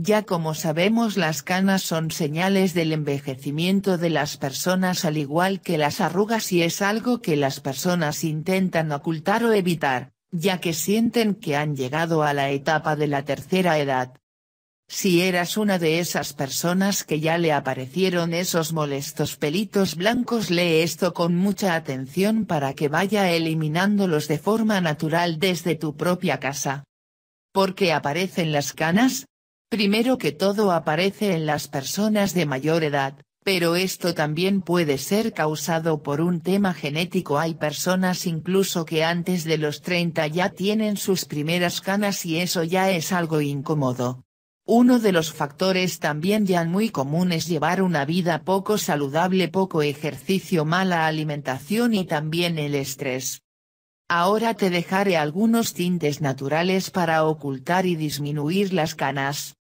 Ya como sabemos las canas son señales del envejecimiento de las personas al igual que las arrugas y es algo que las personas intentan ocultar o evitar, ya que sienten que han llegado a la etapa de la tercera edad. Si eras una de esas personas que ya le aparecieron esos molestos pelitos blancos lee esto con mucha atención para que vaya eliminándolos de forma natural desde tu propia casa. Porque aparecen las canas, Primero que todo aparece en las personas de mayor edad, pero esto también puede ser causado por un tema genético. Hay personas incluso que antes de los 30 ya tienen sus primeras canas y eso ya es algo incómodo. Uno de los factores también ya muy común es llevar una vida poco saludable, poco ejercicio, mala alimentación y también el estrés. Ahora te dejaré algunos tintes naturales para ocultar y disminuir las canas.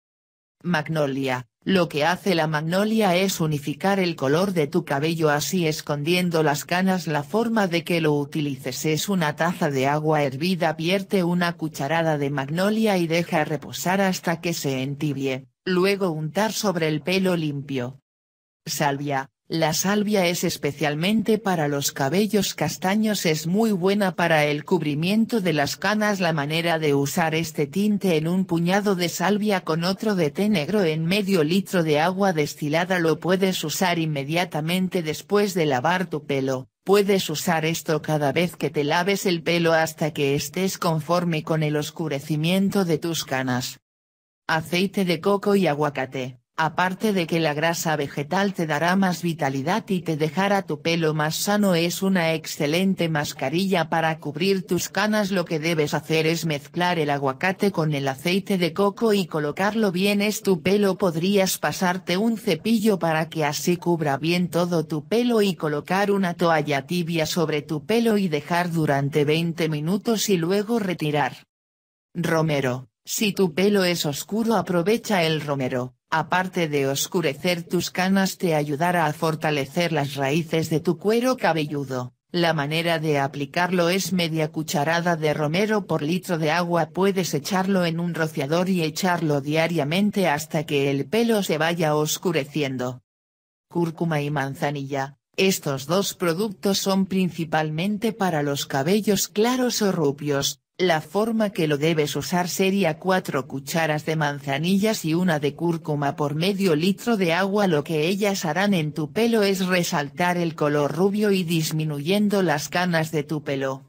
Magnolia, lo que hace la magnolia es unificar el color de tu cabello así escondiendo las canas. La forma de que lo utilices es una taza de agua hervida vierte una cucharada de magnolia y deja reposar hasta que se entibie, luego untar sobre el pelo limpio. Salvia, la salvia es especialmente para los cabellos castaños es muy buena para el cubrimiento de las canas la manera de usar este tinte en un puñado de salvia con otro de té negro en medio litro de agua destilada lo puedes usar inmediatamente después de lavar tu pelo, puedes usar esto cada vez que te laves el pelo hasta que estés conforme con el oscurecimiento de tus canas. Aceite de coco y aguacate. Aparte de que la grasa vegetal te dará más vitalidad y te dejará tu pelo más sano es una excelente mascarilla para cubrir tus canas lo que debes hacer es mezclar el aguacate con el aceite de coco y colocarlo bien es tu pelo podrías pasarte un cepillo para que así cubra bien todo tu pelo y colocar una toalla tibia sobre tu pelo y dejar durante 20 minutos y luego retirar. Romero, si tu pelo es oscuro aprovecha el romero aparte de oscurecer tus canas te ayudará a fortalecer las raíces de tu cuero cabelludo. La manera de aplicarlo es media cucharada de romero por litro de agua puedes echarlo en un rociador y echarlo diariamente hasta que el pelo se vaya oscureciendo. Cúrcuma y manzanilla, estos dos productos son principalmente para los cabellos claros o rubios, la forma que lo debes usar sería 4 cucharas de manzanillas y una de cúrcuma por medio litro de agua. Lo que ellas harán en tu pelo es resaltar el color rubio y disminuyendo las canas de tu pelo.